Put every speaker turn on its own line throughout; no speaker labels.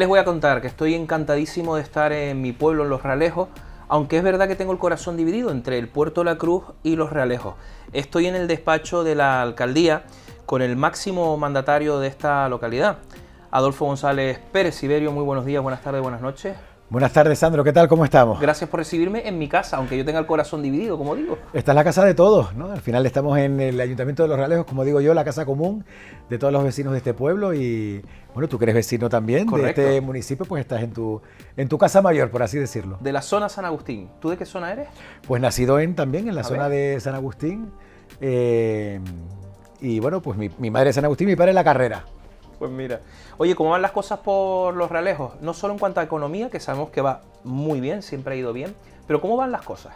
les voy a contar? Que estoy encantadísimo de estar en mi pueblo, en Los realejos aunque es verdad que tengo el corazón dividido entre el Puerto La Cruz y Los Realejos. Estoy en el despacho de la alcaldía con el máximo mandatario de esta localidad, Adolfo González Pérez iberio Muy buenos días, buenas tardes, buenas noches.
Buenas tardes, Sandro. ¿Qué tal? ¿Cómo estamos?
Gracias por recibirme en mi casa, aunque yo tenga el corazón dividido, como
digo. Esta es la casa de todos, ¿no? Al final estamos en el Ayuntamiento de Los Realejos, como digo yo, la casa común de todos los vecinos de este pueblo y, bueno, tú que eres vecino también de este municipio, pues estás en tu, en tu casa mayor, por así decirlo.
De la zona San Agustín. ¿Tú de qué zona eres?
Pues nacido en también, en la zona de San Agustín. Eh, y bueno, pues mi, madre es San Agustín, mi padre es La Carrera.
Pues mira. Oye, ¿cómo van las cosas por los realejos? No solo en cuanto a economía, que sabemos que va muy bien, siempre ha ido bien, pero ¿cómo van las cosas?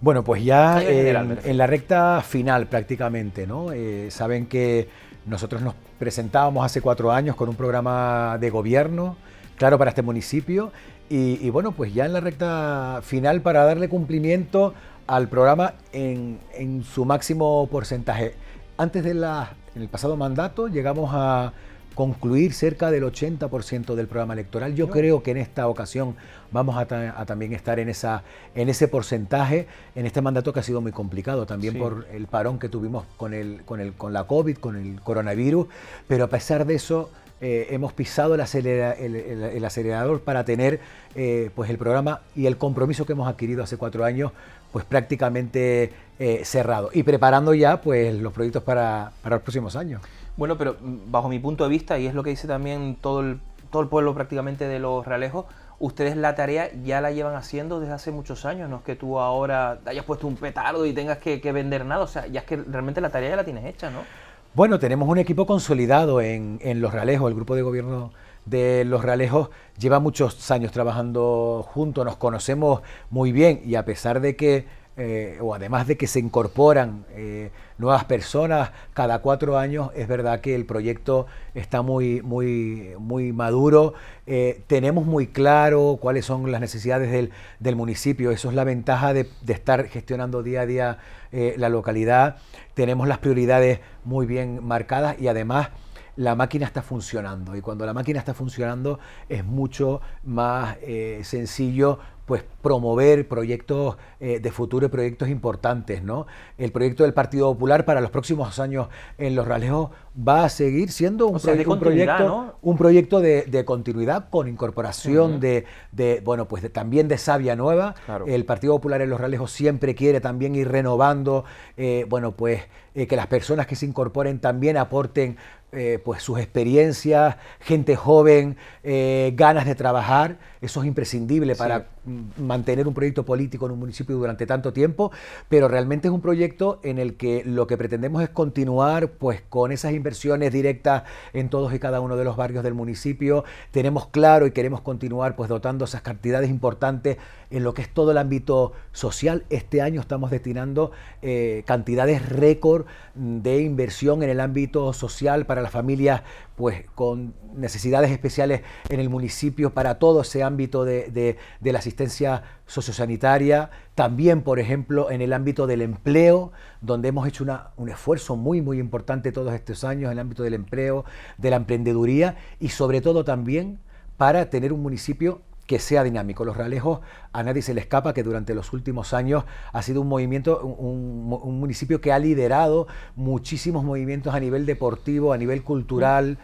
Bueno, pues ya eh, en, la recta final prácticamente, ¿no? Eh, saben que nosotros nos presentábamos hace cuatro años con un programa de gobierno, claro, para este municipio, y, bueno, pues ya en la recta final para darle cumplimiento al programa en, en su máximo porcentaje. Antes de la, en el pasado mandato llegamos a concluir cerca del 80% del programa electoral. Yo creo que en esta ocasión vamos a, también estar en, esa, en ese porcentaje, en este mandato que ha sido muy complicado también por el parón que tuvimos con, el, con, el, con la COVID, con el coronavirus, pero a pesar de eso... Eh, hemos pisado el, acelerador para tener eh, pues el programa y el compromiso que hemos adquirido hace cuatro años pues prácticamente eh, cerrado y preparando ya pues los proyectos para, para los próximos años.
Bueno, pero mm, bajo mi punto de vista, y es lo que dice también todo el, todo el pueblo prácticamente de los realejos, ustedes la tarea ya la llevan haciendo desde hace muchos años, no es que tú ahora hayas puesto un petardo y tengas que, vender nada, o sea, ya es que realmente la tarea ya la tienes hecha, ¿no?
Bueno, tenemos un equipo consolidado en, en Los Ralejos, el grupo de gobierno de Los Ralejos lleva muchos años trabajando juntos, nos conocemos muy bien y a pesar de que eh, o además de que se incorporan eh, nuevas personas cada cuatro años, es verdad que el proyecto está muy, muy, muy maduro. Eh, tenemos muy claro cuáles son las necesidades del, municipio. Eso es la ventaja de estar gestionando día a día la localidad. Tenemos las prioridades muy bien marcadas y además la máquina está funcionando. Y cuando la máquina está funcionando es mucho más eh, sencillo pues promover proyectos eh, de futuro y proyectos importantes. ¿no? El proyecto del Partido Popular para los próximos años en Los Ralejos va a seguir siendo un, proyecto, un proyecto, de, continuidad con incorporación de, bueno, pues también de savia nueva. El Partido Popular en Los Ralejos siempre quiere también ir renovando, eh, bueno, pues que las personas que se incorporen también aporten eh, pues sus experiencias, gente joven, eh, ganas de trabajar, eso es imprescindible para mantener un proyecto político en un municipio durante tanto tiempo, pero realmente es un proyecto en el que lo que pretendemos es continuar pues con esas inversiones directas en todos y cada uno de los barrios del municipio. Tenemos claro y queremos continuar pues dotando esas cantidades importantes en lo que es todo el ámbito social. Este año estamos destinando eh, cantidades récord de inversión en el ámbito social para las familias pues con necesidades especiales en el municipio para todo ese ámbito de, de, la asistencia sociosanitaria, también por ejemplo en el ámbito del empleo, donde hemos hecho un esfuerzo muy muy importante todos estos años en el ámbito del empleo, de la emprendeduría y sobre todo también para tener un municipio que sea dinámico. Los Ralejos a nadie se le escapa que durante los últimos años ha sido un movimiento, un, municipio que ha liderado muchísimos movimientos a nivel deportivo, a nivel cultural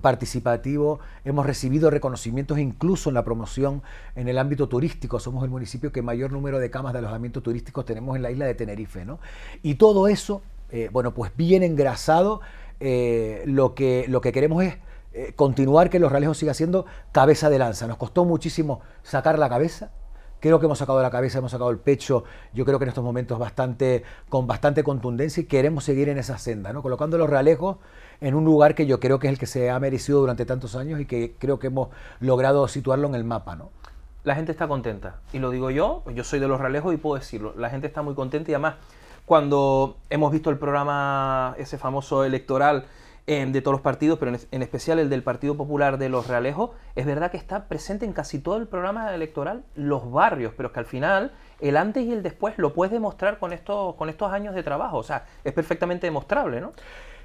participativo, hemos recibido reconocimientos incluso en la promoción en el ámbito turístico, somos el municipio que mayor número de camas de alojamiento turístico tenemos en la isla de Tenerife, ¿no? Y todo eso, eh, bueno, pues bien engrasado, eh, lo, que, lo que queremos es eh, continuar que los Ralejos siga siendo cabeza de lanza. Nos costó muchísimo sacar la cabeza. Creo que hemos sacado la cabeza, hemos sacado el pecho, yo creo que en estos momentos bastante, con bastante contundencia y queremos seguir en esa senda, ¿no? colocando los realejos en un lugar que yo creo que es el que se ha merecido durante tantos años y que creo que hemos logrado situarlo en el mapa. ¿no?
La gente está contenta, y lo digo yo, yo soy de los realejos y puedo decirlo, la gente está muy contenta y además cuando hemos visto el programa ese famoso electoral Em, de todos los partidos, pero en, especial el del Partido Popular de los Realejos, es verdad que está presente en casi todo el programa electoral los barrios, pero que al final el antes y el después lo puedes demostrar con estos, con estos años de trabajo, o sea, es perfectamente demostrable, ¿no?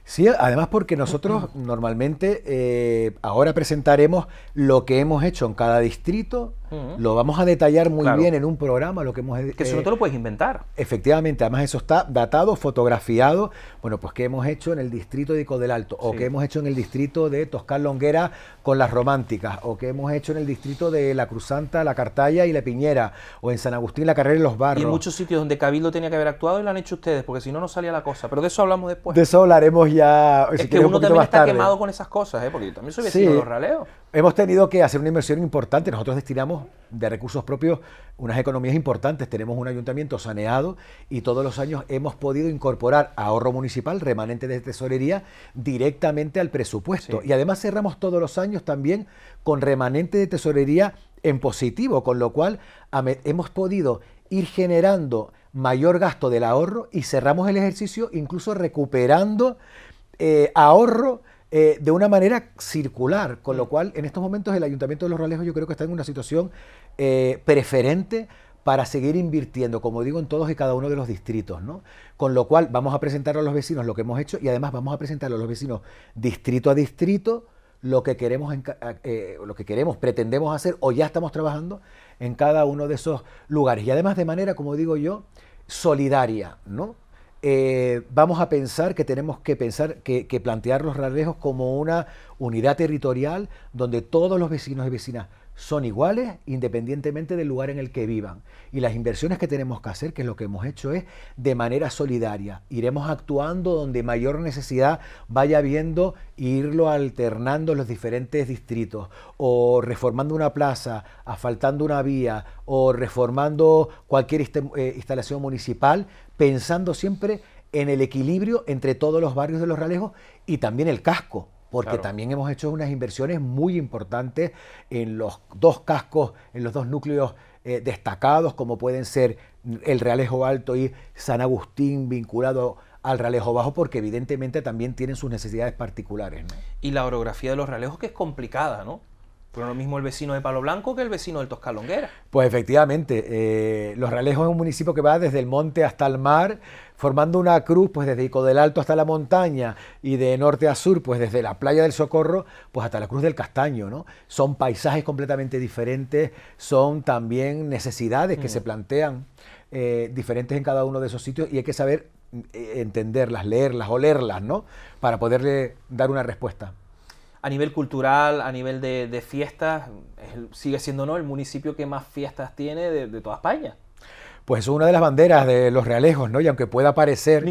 Sí, además porque nosotros normalmente eh, ahora presentaremos lo que hemos hecho en cada distrito, lo vamos a detallar muy bien en un programa, lo que hemos... Que eso eh, no te lo puedes inventar. Efectivamente, además eso está datado, fotografiado, bueno, pues que hemos hecho en el distrito de Ico del Alto, o que hemos hecho en el distrito de Toscar Longuera con las románticas, o que hemos hecho en el distrito de La Cruzanta, La Cartaya y La Piñera, o en San Agustín, La Carrera y Los barrios. Y en
muchos sitios donde Cabildo tenía que haber actuado y lo han hecho ustedes, porque si no, no salía la cosa. Pero de eso hablamos después.
De eso hablaremos ya. es que uno también está quemado
con esas cosas, ¿eh? porque yo también soy vecino sido de los raleos.
Hemos tenido que hacer una inversión importante, nosotros destinamos de recursos propios unas economías importantes. Tenemos un ayuntamiento saneado y todos los años hemos podido incorporar ahorro municipal, remanente de tesorería, directamente al presupuesto. Y además cerramos todos los años también con remanente de tesorería en positivo, con lo cual hemos podido ir generando mayor gasto del ahorro y cerramos el ejercicio incluso recuperando eh, ahorro eh, de una manera circular, con lo mm. cual en estos momentos el Ayuntamiento de Los Ralejos yo creo que está en una situación eh, preferente para seguir invirtiendo, como digo, en todos y cada uno de los distritos, ¿no? Con lo cual vamos a presentar a los vecinos lo que hemos hecho y además vamos a presentar a los vecinos distrito a distrito lo que queremos, eh, lo que queremos, pretendemos hacer o ya estamos trabajando en cada uno de esos lugares y además de manera, como digo yo, solidaria, ¿no? Eh, vamos a pensar que tenemos que pensar que, plantear los ralejos como una unidad territorial donde todos los vecinos y vecinas son iguales independientemente del lugar en el que vivan. Y las inversiones que tenemos que hacer, que es lo que hemos hecho, es de manera solidaria. Iremos actuando donde mayor necesidad vaya habiendo irlo alternando los diferentes distritos, o reformando una plaza, asfaltando una vía, o reformando cualquier eh, instalación municipal, pensando siempre en el equilibrio entre todos los barrios de los Ralejos y también el casco porque también hemos hecho unas inversiones muy importantes en los dos cascos, en los dos núcleos eh, destacados, como pueden ser el Realejo Alto y San Agustín, vinculado al Realejo Bajo, porque evidentemente también tienen sus necesidades particulares.
Y la orografía de los Realejos, que es complicada, ¿no? Pero lo mismo el vecino de Palo Blanco que el
vecino del Toscalonguera. Pues efectivamente, eh, Los Ralejos es un municipio que va desde el monte hasta el mar, formando una cruz pues desde Ico del Alto hasta la montaña y de norte a sur, pues desde la playa del Socorro pues hasta la Cruz del Castaño, ¿no? Son paisajes completamente diferentes, son también necesidades que mm. se plantean eh, diferentes en cada uno de esos sitios y hay que saber eh, entenderlas, leerlas, olerlas, ¿no? Para poderle dar una respuesta
a nivel cultural, a nivel de, fiestas, sigue siendo ¿no? el municipio que más fiestas tiene de, toda España
pues es una de las banderas de los realejos, ¿no? Y aunque pueda parecer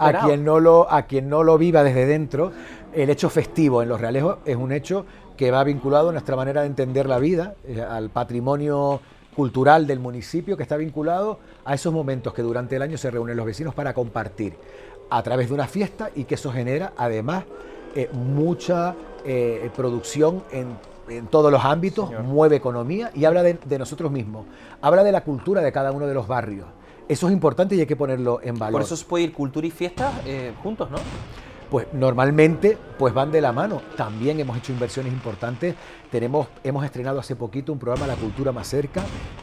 a quien no lo a quien no lo viva desde dentro, el hecho festivo en los realejos es un hecho que va vinculado a nuestra manera de entender la vida, eh, al patrimonio cultural del municipio que está vinculado a esos momentos que durante el año se reúnen los vecinos para compartir a través de una fiesta y que eso genera además eh, mucha eh, producción en, todos los ámbitos, mueve economía y habla de, nosotros mismos, habla de la cultura de cada uno de los barrios. Eso es importante y hay que ponerlo en valor. Por eso se
puede ir cultura y fiesta eh, juntos, ¿no?
Pues normalmente pues van de la mano. También hemos hecho inversiones importantes. Tenemos, hemos estrenado hace poquito un programa La Cultura Más Cerca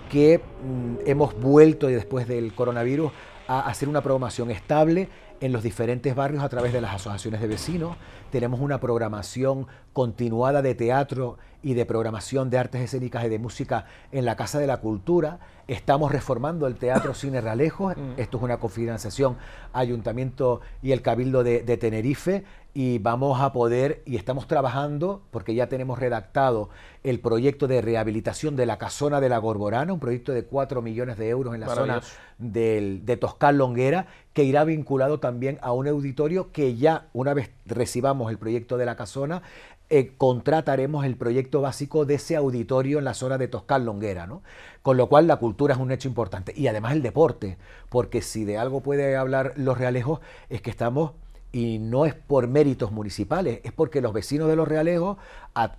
que mm, hemos vuelto después del coronavirus a hacer una programación estable en los diferentes barrios a través de las asociaciones de vecinos. Tenemos una programación continuada de teatro y de programación de artes escénicas y de música en la Casa de la Cultura. Estamos reformando el Teatro Cine Ralejos. Mm. Esto es una cofinanciación Ayuntamiento y el Cabildo de, de Tenerife y vamos a poder, y estamos trabajando, porque ya tenemos redactado el proyecto de rehabilitación de la casona de la Gorborana, un proyecto de 4 millones de euros en la zona de Toscal Longuera, que irá vinculado también a un auditorio que ya, una vez recibamos el proyecto de la casona, eh, contrataremos el proyecto básico de ese auditorio en la zona de Toscal Longuera, ¿no? Con lo cual la cultura es un hecho importante. Y además el deporte, porque si de algo puede hablar los realejos es que estamos y no es por méritos municipales, es porque los vecinos de Los Realejos,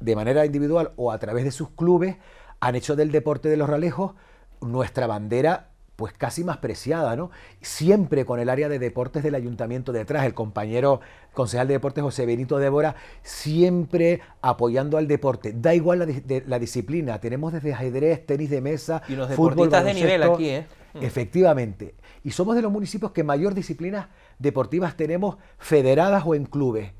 de manera individual o a través de sus clubes, han hecho del deporte de Los Realejos nuestra bandera pues casi más preciada, ¿no? Siempre con el área de deportes del ayuntamiento detrás, el compañero concejal de deportes José Benito Débora, siempre apoyando al deporte. Da igual la, disciplina, tenemos desde ajedrez, tenis de mesa, y los de nivel aquí, ¿eh? Mm. Efectivamente. Y somos de los municipios que mayor disciplinas deportivas tenemos federadas o en clubes.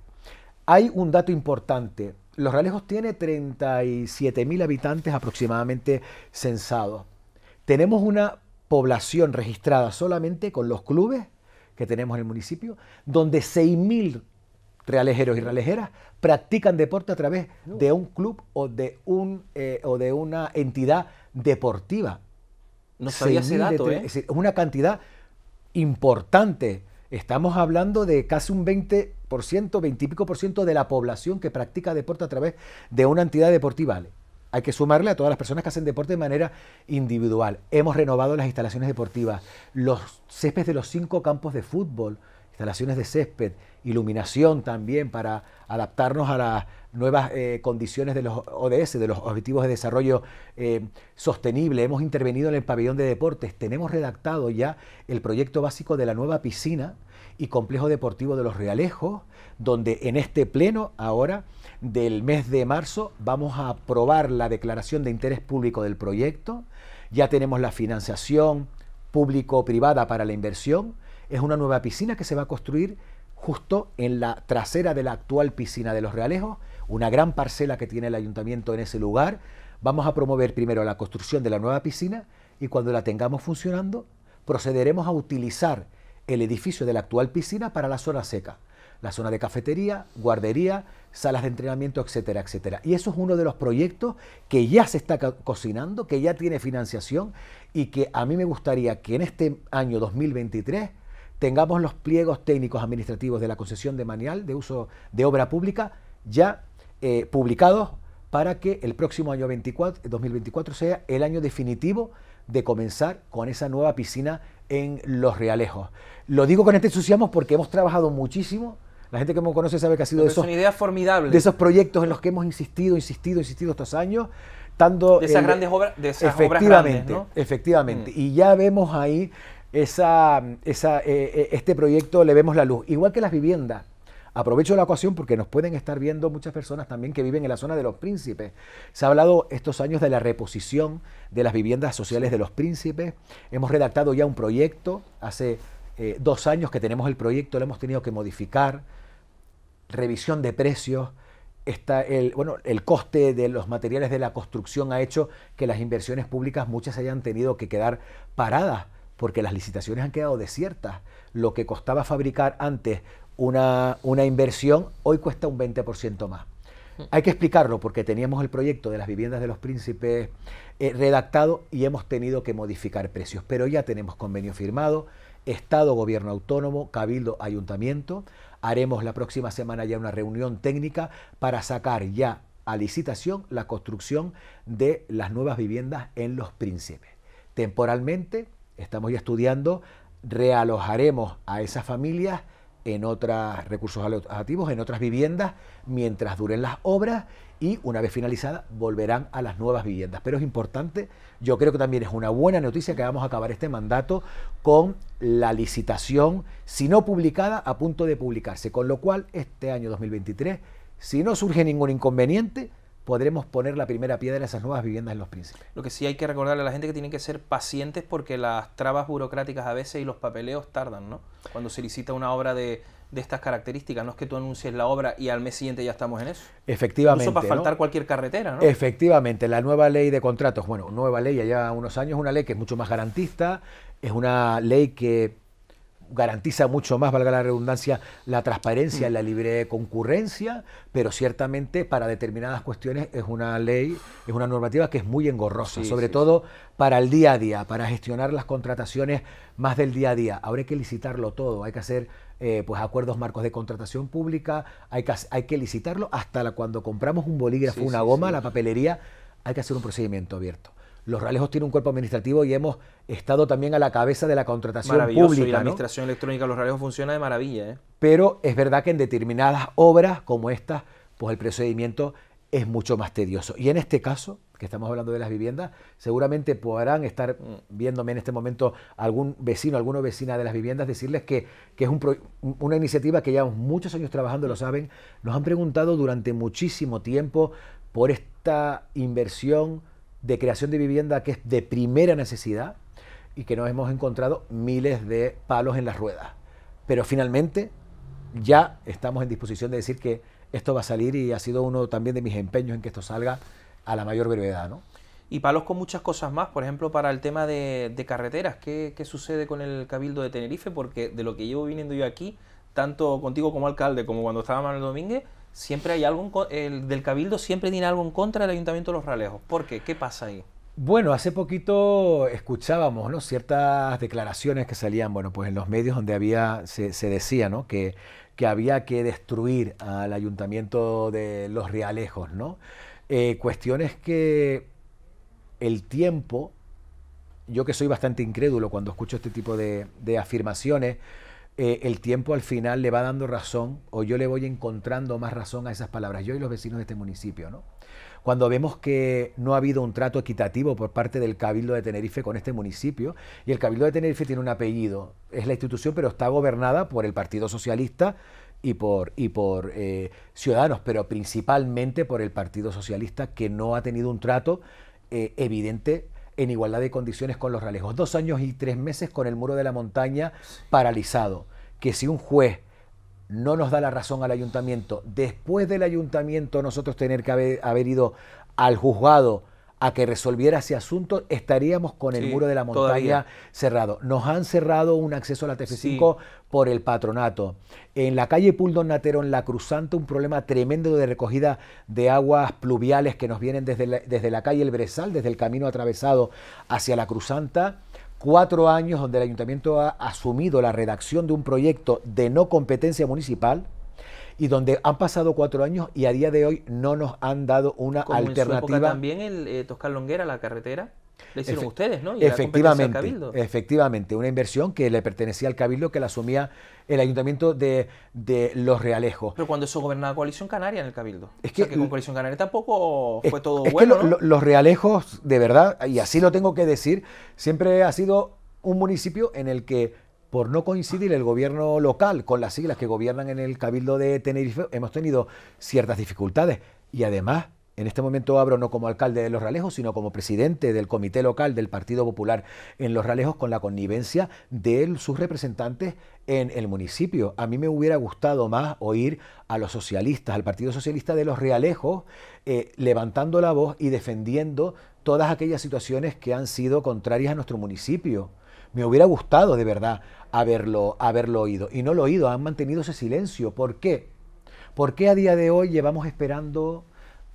Hay un dato importante. Los ralejos tiene 37.000 habitantes aproximadamente censados. Tenemos una población registrada solamente con los clubes que tenemos en el municipio, donde 6.000 realejeros y realejeras practican deporte a través de un club o de, un, eh, o de una entidad deportiva. No sabía ese dato, ¿eh? Es una cantidad importante. Estamos hablando de casi un 20%, 20 y pico por ciento de la población que practica deporte a través de una entidad deportiva. Hay que sumarle a todas las personas que hacen deporte de manera individual. Hemos renovado las instalaciones deportivas, los céspedes de los cinco campos de fútbol, instalaciones de césped, iluminación también para adaptarnos a, la, nuevas eh, condiciones de los ODS, de los Objetivos de Desarrollo eh, Sostenible. Hemos intervenido en el pabellón de deportes. Tenemos redactado ya el proyecto básico de la nueva piscina y complejo deportivo de los Realejos, donde en este pleno ahora del mes de marzo vamos a aprobar la declaración de interés público del proyecto. Ya tenemos la financiación público-privada para la inversión. Es una nueva piscina que se va a construir justo en la trasera de la actual piscina de los Realejos una gran parcela que tiene el ayuntamiento en ese lugar. Vamos a promover primero la construcción de la nueva piscina y cuando la tengamos funcionando, procederemos a utilizar el edificio de la actual piscina para la zona seca, la zona de cafetería, guardería, salas de entrenamiento, etcétera, etcétera. Y eso es uno de los proyectos que ya se está cocinando, que ya tiene financiación y que a mí me gustaría que en este año 2023 tengamos los pliegos técnicos administrativos de la concesión de manial de uso de obra pública ya eh, publicados para que el próximo año 24, 2024 eh, sea el año definitivo de comenzar con esa nueva piscina en Los Realejos. Lo digo con este entusiasmo porque hemos trabajado muchísimo. La gente que me conoce sabe que ha sido de esos,
una
de esos proyectos en los que hemos insistido, insistido, insistido estos años. Tanto de esas grandes obras, efectivamente, Efectivamente. Mm. Y ya vemos ahí eh, este proyecto, le vemos la luz. Igual que las viviendas Aprovecho la ocasión porque nos pueden estar viendo muchas personas también que viven en la zona de los príncipes. Se ha hablado estos años de la reposición de las viviendas sociales de los príncipes. Hemos redactado ya un proyecto. Hace eh, dos años que tenemos el proyecto, lo hemos tenido que modificar. Revisión de precios. Está el, bueno, el coste de los materiales de la construcción ha hecho que las inversiones públicas muchas hayan tenido que quedar paradas porque las licitaciones han quedado desiertas. Lo que costaba fabricar antes una, inversión, hoy cuesta un 20% más. Mm. Hay que explicarlo porque teníamos el proyecto de las viviendas de los príncipes eh, redactado y hemos tenido que modificar precios, pero ya tenemos convenio firmado, Estado, Gobierno Autónomo, Cabildo, Ayuntamiento. Haremos la próxima semana ya una reunión técnica para sacar ya a licitación la construcción de las nuevas viviendas en los príncipes. Temporalmente estamos ya estudiando, realojaremos a esas familias en otros recursos alojativos, en otras viviendas, mientras duren las obras y una vez finalizadas volverán a las nuevas viviendas. Pero es importante, yo creo que también es una buena noticia que vamos a acabar este mandato con la licitación, si no publicada, a punto de publicarse, con lo cual este año 2023, si no surge ningún inconveniente, podremos poner la primera piedra de esas nuevas viviendas en Los Príncipes. Lo que
sí hay que recordarle a la gente que tienen que ser pacientes porque las trabas burocráticas a veces y los papeleos tardan, ¿no? Cuando se licita una obra de, estas características, no es que tú anuncies la obra y al mes siguiente ya estamos en eso. Efectivamente. Eso para faltar cualquier carretera, ¿no?
Efectivamente, la nueva ley de contratos, bueno, nueva ley, allá unos años, una ley que es mucho más garantista, es una ley que garantiza mucho más, valga la redundancia, la transparencia, mm. la libre concurrencia, pero ciertamente para determinadas cuestiones es una ley, es una normativa que es muy engorrosa, sobre todo para el día a día, para gestionar las contrataciones más del día a día. Ahora hay que licitarlo todo, hay que hacer eh, pues, acuerdos marcos de contratación pública, hay que, licitarlo hasta la, cuando compramos un bolígrafo, una goma, la papelería, hay que hacer un procedimiento abierto. Los Ralejos tiene un cuerpo administrativo y hemos estado también a la cabeza de la contratación pública. Y la administración
electrónica de los Ralejos funciona de maravilla. ¿eh?
Pero es verdad que en determinadas obras como estas, pues el procedimiento es mucho más tedioso. Y en este caso, que estamos hablando de las viviendas, seguramente podrán estar viéndome en este momento algún vecino, alguna vecina de las viviendas, decirles que, es una iniciativa que llevamos muchos años trabajando, lo saben, nos han preguntado durante muchísimo tiempo por esta inversión de creación de vivienda que es de primera necesidad y que nos hemos encontrado miles de palos en las ruedas. Pero finalmente ya estamos en disposición de decir que esto va a salir y ha sido uno también de mis empeños en que esto salga a la mayor brevedad. ¿no? Y palos con muchas
cosas más, por ejemplo, para el tema de, carreteras. ¿Qué, ¿Qué, sucede con el Cabildo de Tenerife? Porque de lo que llevo viniendo yo aquí, tanto contigo como alcalde, como cuando estaba Manuel Domínguez, siempre hay algo el del Cabildo siempre tiene algo en contra del Ayuntamiento de Los Ralejos. ¿Por qué? ¿Qué pasa ahí?
Bueno, hace poquito escuchábamos ciertas declaraciones que salían, bueno, pues en los medios donde había, se, decía ¿no? que, había que destruir al ayuntamiento de Los Realejos, ¿no? Eh, cuestiones que el tiempo, yo que soy bastante incrédulo cuando escucho este tipo de afirmaciones, eh, el tiempo al final le va dando razón o yo le voy encontrando más razón a esas palabras, yo y los vecinos de este municipio, ¿no? Cuando vemos que no ha habido un trato equitativo por parte del Cabildo de Tenerife con este municipio, y el Cabildo de Tenerife tiene un apellido, es la institución, pero está gobernada por el Partido Socialista y por, y por eh, Ciudadanos, pero principalmente por el Partido Socialista, que no ha tenido un trato eh, evidente en igualdad de condiciones con los realejos. Dos años y tres meses con el muro de la montaña paralizado. Que si un juez no nos da la razón al ayuntamiento, después del ayuntamiento nosotros tener que haber ido al juzgado a que resolviera ese asunto, estaríamos con el muro de la montaña cerrado. Nos han cerrado un acceso a la TF5 por el patronato. En la calle Puldon en La Cruzante, un problema tremendo de recogida de aguas pluviales que nos vienen desde la, desde la calle El Bresal, desde el camino atravesado hacia La Cruzanta cuatro años donde el ayuntamiento ha asumido la redacción de un proyecto de no competencia municipal, y donde han pasado cuatro años y a día de hoy no nos han dado una alternativa. En
también el eh, Toscar Longuera, la carretera. Le hicieron ustedes, ¿no? Y efectivamente,
efectivamente, una inversión que le pertenecía al Cabildo, que la asumía el Ayuntamiento de, Los Realejos. Pero cuando eso gobernaba Coalición Canaria en el Cabildo. Es que,
con Coalición Canaria tampoco fue todo es bueno.
Que Los Realejos, de verdad, y así lo tengo que decir, siempre ha sido un municipio en el que por no coincidir el gobierno local con las siglas que gobiernan en el Cabildo de Tenerife, hemos tenido ciertas dificultades. Y además, en este momento abro no como alcalde de Los Ralejos, sino como presidente del comité local del Partido Popular en Los Ralejos con la connivencia de sus representantes en el municipio. A mí me hubiera gustado más oír a los socialistas, al Partido Socialista de Los Realejos, eh, levantando la voz y defendiendo todas aquellas situaciones que han sido contrarias a nuestro municipio. Me hubiera gustado de verdad haberlo, haberlo oído. Y no lo oído, han mantenido ese silencio. ¿Por qué? ¿Por qué a día de hoy llevamos esperando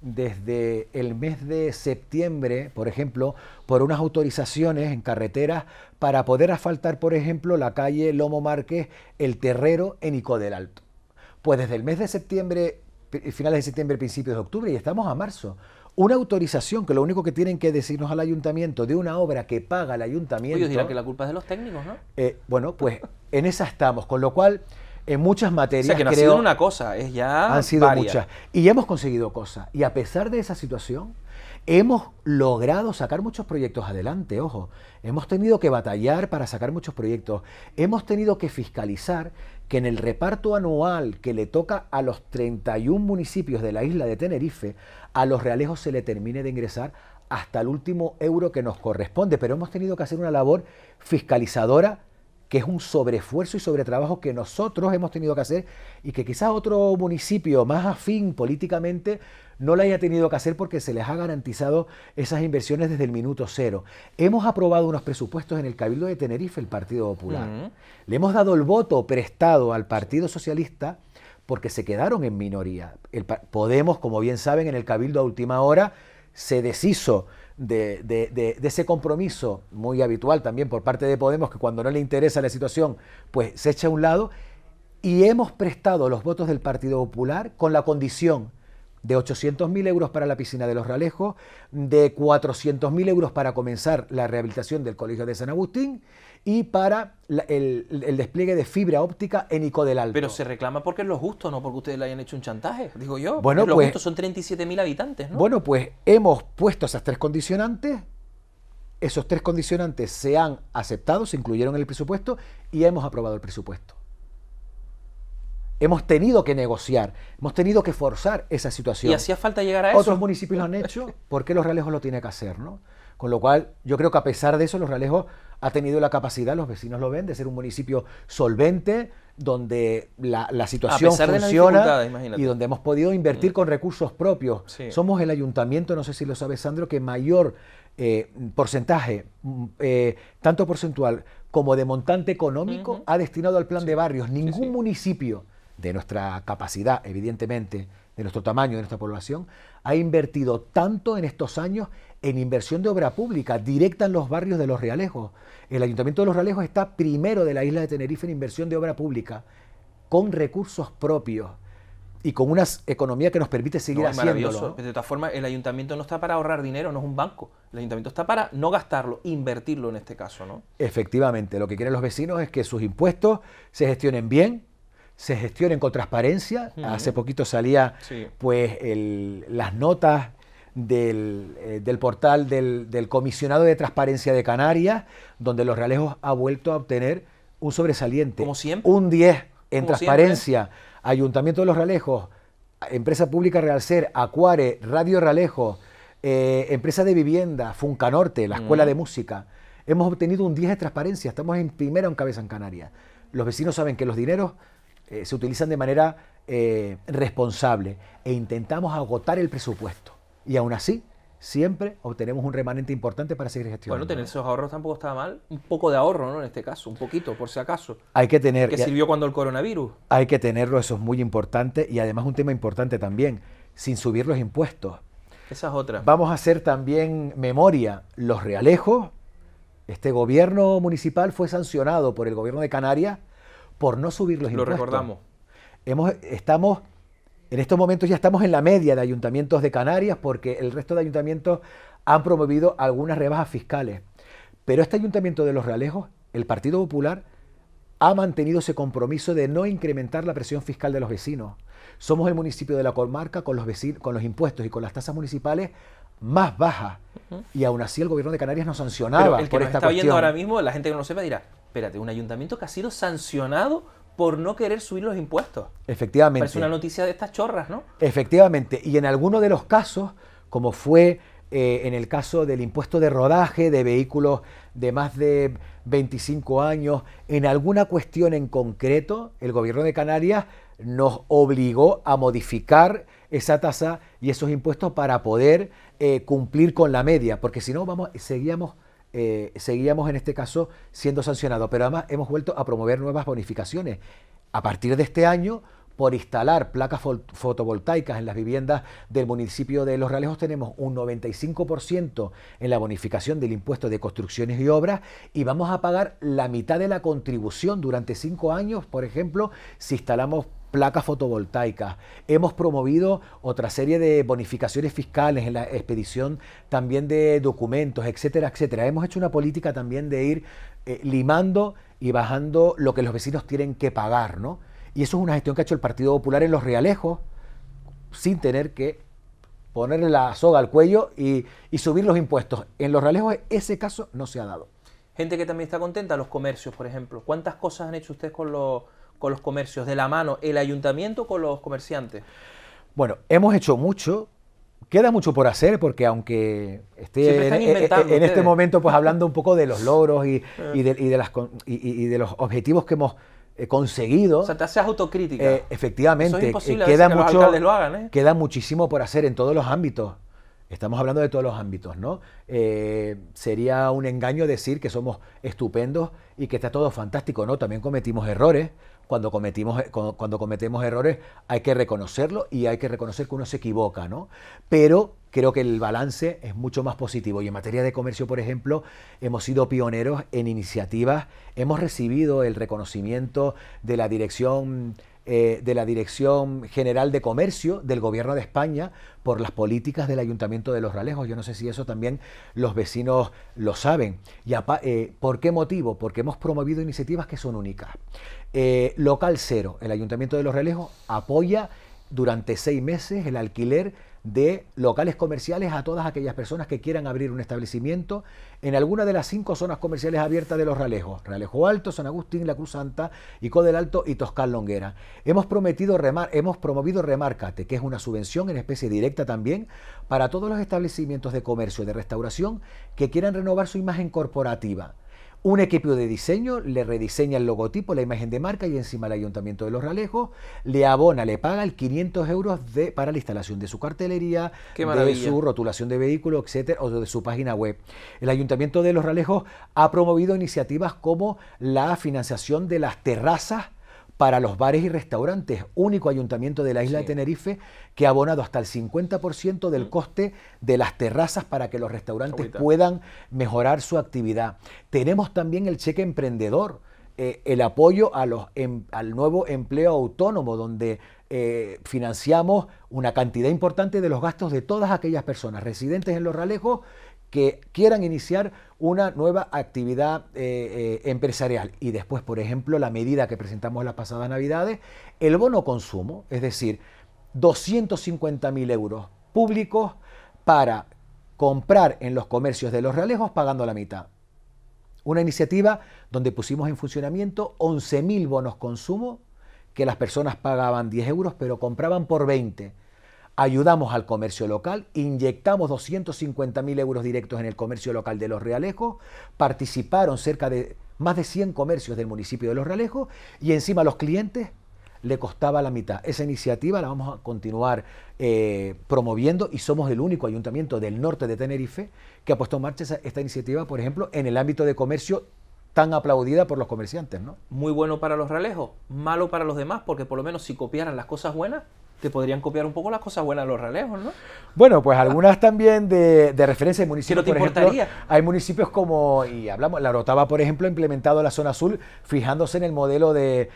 desde el mes de septiembre, por ejemplo, por unas autorizaciones en carreteras para poder asfaltar, por ejemplo, la calle Lomo Márquez, el Terrero en Ico del Alto? Pues desde el mes de septiembre, finales de septiembre, principios de octubre, y estamos a marzo una autorización que lo único que tienen que decirnos al ayuntamiento de una obra que paga el ayuntamiento. Ellos dirán que
la culpa es de los técnicos, ¿no?
Eh, bueno, pues en esa estamos, con lo cual en muchas materias. O sea, que ha sido una
cosa, es ya. Han sido muchas.
Y hemos conseguido cosas. Y a pesar de esa situación, Hemos logrado sacar muchos proyectos adelante, ojo. Hemos tenido que batallar para sacar muchos proyectos. Hemos tenido que fiscalizar que en el reparto anual que le toca a los 31 municipios de la isla de Tenerife, a los realejos se le termine de ingresar hasta el último euro que nos corresponde. Pero hemos tenido que hacer una labor fiscalizadora que es un sobreesfuerzo y sobretrabajo que nosotros hemos tenido que hacer y que quizás otro municipio más afín políticamente no la haya tenido que hacer porque se les ha garantizado esas inversiones desde el minuto cero. Hemos aprobado unos presupuestos en el Cabildo de Tenerife, el Partido Popular. Le hemos dado el voto prestado al Partido Socialista porque se quedaron en minoría. Podemos, como bien saben, en el Cabildo a última hora se deshizo de, de, ese compromiso muy habitual también por parte de Podemos, que cuando no le interesa la situación, pues se echa a un lado. Y hemos prestado los votos del Partido Popular con la condición de 800.000 euros para la piscina de los Ralejos, de 400.000 euros para comenzar la rehabilitación del Colegio de San Agustín y para el, despliegue de fibra óptica en Ico del Alto. Pero se reclama porque es lo justo, no porque ustedes le hayan hecho un chantaje, digo yo. Bueno, lo pues, justo
son 37.000 habitantes,
¿no? Bueno, pues hemos puesto esas tres condicionantes, esos tres condicionantes se han aceptado, se incluyeron en el presupuesto y hemos aprobado el presupuesto. Hemos tenido que negociar, hemos tenido que forzar esa situación. Y hacía
falta llegar a eso. Otros municipios lo han hecho,
¿por qué los realejos lo tiene que hacer? ¿no? Con lo cual, yo creo que a pesar de eso, los ralejos ha tenido la capacidad, los vecinos lo ven, de ser un municipio solvente, donde la, situación funciona y donde hemos podido invertir mm. con recursos propios. Somos el ayuntamiento, no sé si lo sabe Sandro, que mayor eh, porcentaje, mm, eh, tanto porcentual como de montante económico, ha destinado al plan de barrios. Ningún municipio de nuestra capacidad, evidentemente, de nuestro tamaño, de nuestra población, ha invertido tanto en estos años en inversión de obra pública directa en los barrios de Los Realejos. El Ayuntamiento de Los Realejos está primero de la isla de Tenerife en inversión de obra pública, con recursos propios y con una economía que nos permite seguir haciéndolo.
De todas formas, el ayuntamiento no está para ahorrar dinero, no es un banco. El ayuntamiento está para no gastarlo, invertirlo en este caso, ¿no?
Efectivamente, lo que quieren los vecinos es que sus impuestos se gestionen bien, se gestionen con transparencia. Hace poquito salía pues las notas del, eh, portal del, comisionado de transparencia de Canarias, donde Los Ralejos ha vuelto a obtener un sobresaliente. Como siempre. Un 10 en transparencia. Ayuntamiento de Los Ralejos Empresa Pública Realcer, Acuare, Radio Ralejos eh, Empresa de Vivienda, Funcanorte, la Escuela de Música. Hemos obtenido un 10 de transparencia. Estamos en primera en cabeza en Canarias. Los vecinos saben que los dineros eh, se utilizan de manera eh, responsable e intentamos agotar el presupuesto. Y aún así, siempre obtenemos un remanente importante para seguir gestionando. Bueno,
tener esos ahorros tampoco estaba mal. Un poco de ahorro, ¿no? En este caso, un poquito, por si acaso.
Hay que tener... Que sirvió
cuando el coronavirus.
Hay que tenerlo, eso es muy importante. Y además un tema importante también, sin subir los impuestos. Esas otras. Vamos a hacer también memoria. Los realejos, este gobierno municipal fue sancionado por el gobierno de Canarias por no subir los impuestos. Lo recordamos. Hemos, estamos, en estos momentos ya estamos en la media de ayuntamientos de Canarias porque el resto de ayuntamientos han promovido algunas rebajas fiscales. Pero este ayuntamiento de Los Realejos, el Partido Popular, ha mantenido ese compromiso de no incrementar la presión fiscal de los vecinos. Somos el municipio de la comarca con los, con los impuestos y con las tasas municipales más bajas. Y aún así el gobierno de Canarias nos sancionaba por está ahora
mismo, la gente que no lo sepa dirá, espérate, un ayuntamiento que ha sido sancionado por no querer subir los impuestos.
Efectivamente. Es una
noticia de estas chorras, ¿no?
Efectivamente. Y en algunos de los casos, como fue eh, en el caso del impuesto de rodaje de vehículos de más de 25 años, en alguna cuestión en concreto, el gobierno de Canarias nos obligó a modificar esa tasa y esos impuestos para poder eh, cumplir con la media, porque si no, vamos, seguíamos eh, seguíamos en este caso siendo sancionados, pero además hemos vuelto a promover nuevas bonificaciones. A partir de este año, por instalar placas fotovoltaicas en las viviendas del municipio de Los Ralejos tenemos un 95% en la bonificación del impuesto de construcciones y obras y vamos a pagar la mitad de la contribución durante cinco años, por ejemplo, si instalamos placas fotovoltaicas. Hemos promovido otra serie de bonificaciones fiscales en la expedición también de documentos, etcétera, etcétera. Hemos hecho una política también de ir eh, limando y bajando lo que los vecinos tienen que pagar, ¿no? Y eso es una gestión que ha hecho el Partido Popular en los realejos, sin tener que ponerle la soga al cuello y, y subir los impuestos. En los realejos ese caso no se ha dado.
Gente que también está contenta, los comercios, por ejemplo. ¿Cuántas cosas han hecho ustedes con los con los comercios, de la mano, el ayuntamiento con los comerciantes?
Bueno, hemos hecho mucho, queda mucho por hacer porque aunque esté e-, e-, en, este momento pues hablando un poco de los logros y, de, de, los objetivos que hemos eh, conseguido. O sea, te haces autocrítica. efectivamente, queda, mucho, queda muchísimo por hacer en todos los ámbitos. Estamos hablando de todos los ámbitos, ¿no? Eh, sería un engaño decir que somos estupendos y que está todo fantástico, ¿no? También cometimos errores, cuando, cometimos, eh, cuando cometemos errores hay que reconocerlo y hay que reconocer que uno se equivoca, ¿no? Pero creo que el balance es mucho más positivo. Y en materia de comercio, por ejemplo, hemos sido pioneros en iniciativas, hemos recibido el reconocimiento de la dirección eh, de la Dirección General de Comercio del Gobierno de España por las políticas del Ayuntamiento de Los Ralejos. Yo no sé si eso también los vecinos lo saben. Eh, ¿Por qué motivo? Porque hemos promovido iniciativas que son únicas. Eh, local cero, el Ayuntamiento de Los Ralejos apoya durante seis meses el alquiler de locales comerciales a todas aquellas personas que quieran abrir un establecimiento en alguna de las cinco zonas comerciales abiertas de los Ralejos, Ralejo Alto, San Agustín, La Cruz Santa, Ico del Alto y Toscán Longuera. Hemos, prometido hemos promovido Remárcate, que es una subvención en especie directa también, para todos los establecimientos de comercio y de restauración que quieran renovar su imagen corporativa. Un equipo de diseño le rediseña el logotipo, la imagen de marca y encima el Ayuntamiento de Los Ralejos le abona, le paga el 500 euros para la instalación de su cartelería, de su rotulación de vehículo, etcétera, o de su página web. El Ayuntamiento de Los Ralejos ha promovido iniciativas como la financiación de las terrazas para los bares y restaurantes, único ayuntamiento de la isla de Tenerife que ha abonado hasta el 50% del coste de las terrazas para que los restaurantes puedan mejorar su actividad. Tenemos también el cheque emprendedor, eh, el apoyo em, al nuevo empleo autónomo, donde eh, financiamos una cantidad importante de los gastos de todas aquellas personas residentes en los ralejos que quieran iniciar una nueva actividad eh, eh, empresarial. Y después, por ejemplo, la medida que presentamos las pasadas navidades, el bono consumo, es decir, 250 mil euros públicos para comprar en los comercios de los realejos pagando la mitad. Una iniciativa donde pusimos en funcionamiento 11.000 mil bonos consumo que las personas pagaban 10 euros pero compraban por 20 ayudamos al comercio local, inyectamos 250.000 mil euros directos en el comercio local de Los Realejos, participaron cerca de más de 100 comercios del municipio de Los Realejos y encima a los clientes le costaba la mitad. Esa iniciativa la vamos a continuar eh, promoviendo y somos el único ayuntamiento del norte de Tenerife que ha puesto en marcha esta iniciativa, por ejemplo, en el ámbito de comercio tan aplaudida por los comerciantes, ¿no?
Muy bueno para los realejos, malo para los demás, porque por lo menos si copiaran las cosas buenas, te podrían copiar un poco las cosas buenas de los realejos, ¿no?
Bueno, pues algunas ah. también de, referencia de municipios. ¿Pero te importaría? hay municipios como, y hablamos, la Orotava, por ejemplo, ha implementado la zona azul fijándose en el modelo de,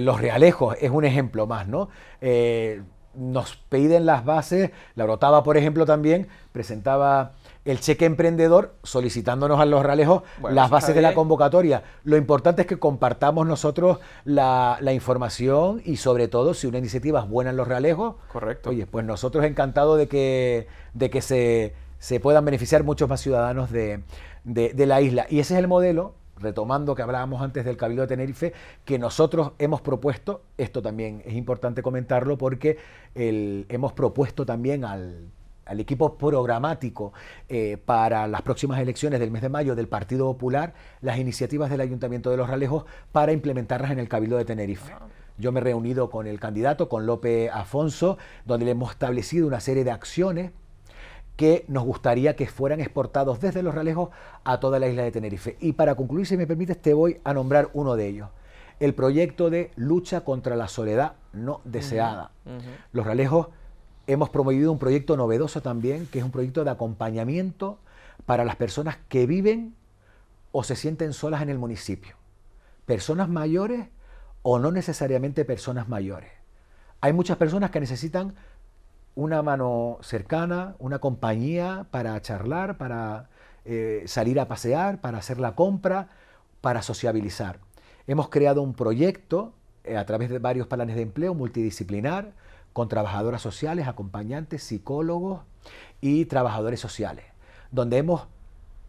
los realejos, es un ejemplo más, ¿no? Eh, nos piden las bases, la Orotava, por ejemplo, también presentaba el cheque emprendedor solicitándonos a los ralejos las bases de la convocatoria. Lo importante es que compartamos nosotros la, información y sobre todo si una iniciativa es buena en los ralejos, Correcto. oye, pues nosotros encantados de que, de que se, puedan beneficiar muchos más ciudadanos de, la isla. Y ese es el modelo retomando que hablábamos antes del Cabildo de Tenerife, que nosotros hemos propuesto, esto también es importante comentarlo porque hemos propuesto también al al equipo programático eh, para las próximas elecciones del mes de mayo del Partido Popular las iniciativas del Ayuntamiento de Los Ralejos para implementarlas en el Cabildo de Tenerife. Yo me he reunido con el candidato, con López Afonso, donde le hemos establecido una serie de acciones que nos gustaría que fueran exportados desde Los Ralejos a toda la isla de Tenerife. Y para concluir, si me permites, te voy a nombrar uno de ellos el proyecto de lucha contra la soledad no deseada. Los Ralejos Hemos promovido un proyecto novedoso también, que es un proyecto de acompañamiento para las personas que viven o se sienten solas en el municipio. Personas mayores o no necesariamente personas mayores. Hay muchas personas que necesitan una mano cercana, una compañía para charlar, para eh, salir a pasear, para hacer la compra, para sociabilizar. Hemos creado un proyecto eh, a través de varios planes de empleo multidisciplinar, con trabajadoras sociales, acompañantes, psicólogos y trabajadores sociales, donde hemos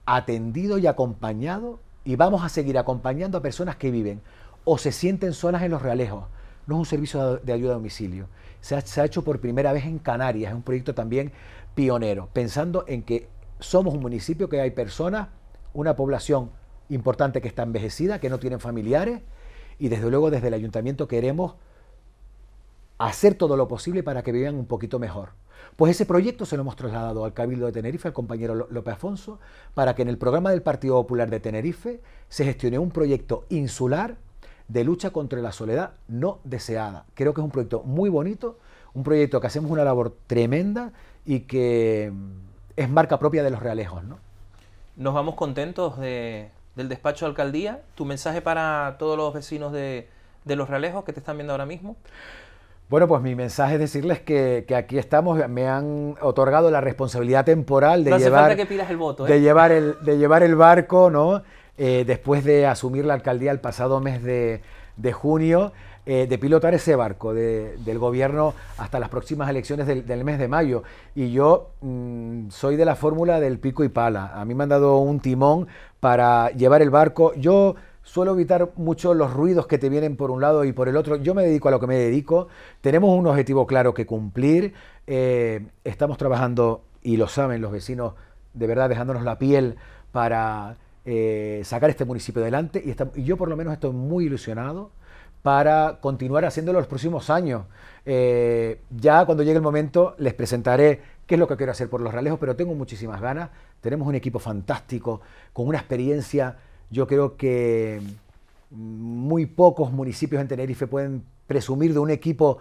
atendido y acompañado y vamos a seguir acompañando a personas que viven o se sienten solas en los realejos. No es un servicio de ayuda a domicilio. Se ha, se ha hecho por primera vez en Canarias, es un proyecto también pionero, pensando en que somos un municipio que hay personas, una población importante que está envejecida, que no tienen familiares, y desde luego desde el ayuntamiento queremos hacer todo lo posible para que vivan un poquito mejor. Pues ese proyecto se lo hemos trasladado al Cabildo de Tenerife, al compañero López Afonso, para que en el programa del Partido Popular de Tenerife se gestione un proyecto insular de lucha contra la soledad no deseada. Creo que es un proyecto muy bonito, un proyecto que hacemos una labor tremenda y que mm, es marca propia de los realejos. ¿no?
Nos vamos contentos del despacho de alcaldía. ¿Tu mensaje para todos los vecinos de, de los realejos que te están viendo ahora mismo?
Bueno, pues mi mensaje es decirles que, aquí estamos, me han otorgado la responsabilidad temporal de llevar el de ¿eh? llevar el de llevar el barco, ¿no? Eh, después de asumir la alcaldía el pasado mes de, junio, eh, de pilotar ese barco del gobierno hasta las próximas elecciones del, mes de mayo. Y yo mm, soy de la fórmula del pico y pala. A mí me han dado un timón para llevar el barco. Yo suelo evitar mucho los ruidos que te vienen por un lado y por el otro. Yo me dedico a lo que me dedico, tenemos un objetivo claro que cumplir, eh, estamos trabajando, y lo saben los vecinos, de verdad dejándonos la piel para eh, sacar este municipio adelante, y, yo por lo menos estoy muy ilusionado para continuar haciéndolo los próximos años. Eh, ya cuando llegue el momento les presentaré qué es lo que quiero hacer por los Ralejos, pero tengo muchísimas ganas, tenemos un equipo fantástico, con una experiencia yo creo que muy pocos municipios en Tenerife pueden presumir de un equipo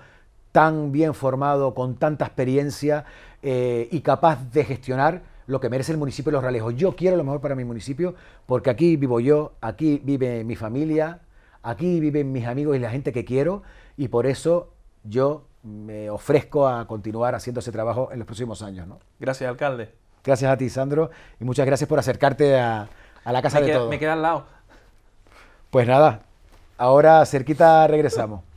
tan bien formado, con tanta experiencia eh, y capaz de gestionar lo que merece el municipio de Los Ralejos. Yo quiero lo mejor para mi municipio porque aquí vivo yo, aquí vive mi familia, aquí viven mis amigos y la gente que quiero y por eso yo me ofrezco a continuar haciendo ese trabajo en los próximos años. Gracias, alcalde. Gracias a ti, Sandro, y muchas gracias por acercarte a, a la casa de todo. Me queda al lado. Pues nada, ahora cerquita regresamos.